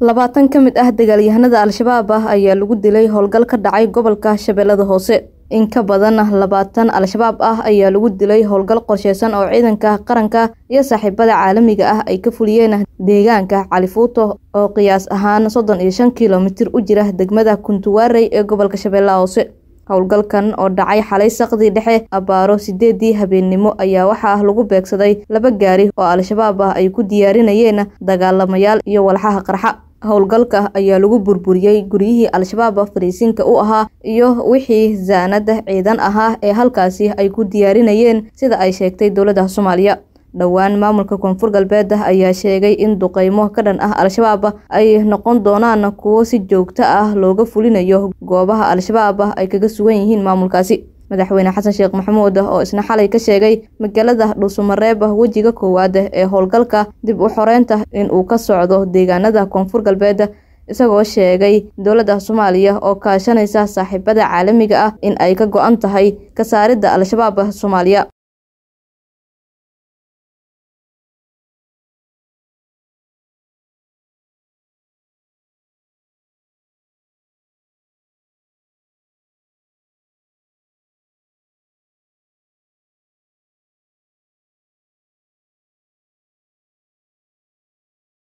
labaatan ka mid ah dagaalyahanada al-shabaab ah ayaa lagu dilay howlgal ka dhacay gobolka shabeellada hoose in ka badan ah labaatan al-shabaab ah ayaa lagu dilay howlgal qorsheysan oo ciidanka qaranka iyo saaxiibada caalamiga ah ay ka fuliyeen deegaanka califuuto oo qiyaas ahaan soddon iyo shan kilomitir u jira degmada kuntuwaarey ee gobolka shabeellaha hoose howlgalkan oo dhacay xalay saqdii dhexe abaaro sideedii habeennimo ayaa waxaa ah lagu beegsaday laba gaari oo al-shabaab ah ay ku diyaarinayeen dagaalamayaal iyo walxaha qarxa howlgalka ayaa lagu burburiyey guryihii al-shabaab fariisinka u ahaa iyo wixii zaanada ciidan ahaa ee halkaasi ay ku diyaarinayeen sida ay sheegtay dowladda soomaaliya dhowaan maamulka koonfur galbeed ayaa sheegay in duqeymo ka dhan ah al-shabaab ay noqon doonaan kuwo si joogto ah looga fulinayo goobaha al-shabaab ay kaga sugan yihiin maamulkaasi madaxweyne xasan sheekh maxamuud ah oo isna xalay ka sheegay magaalada dhuusumareeba wejiga koowaad ah ee howlgalka dib u xoreynta inuu ka socdo deegaanada koonfur galbeed isagoo sheegay dowladda soomaaliya oo kaashanaysa saaxiibada caalamiga ah in ay ka go-an tahay ka saaridda al-shabaab soomaaliya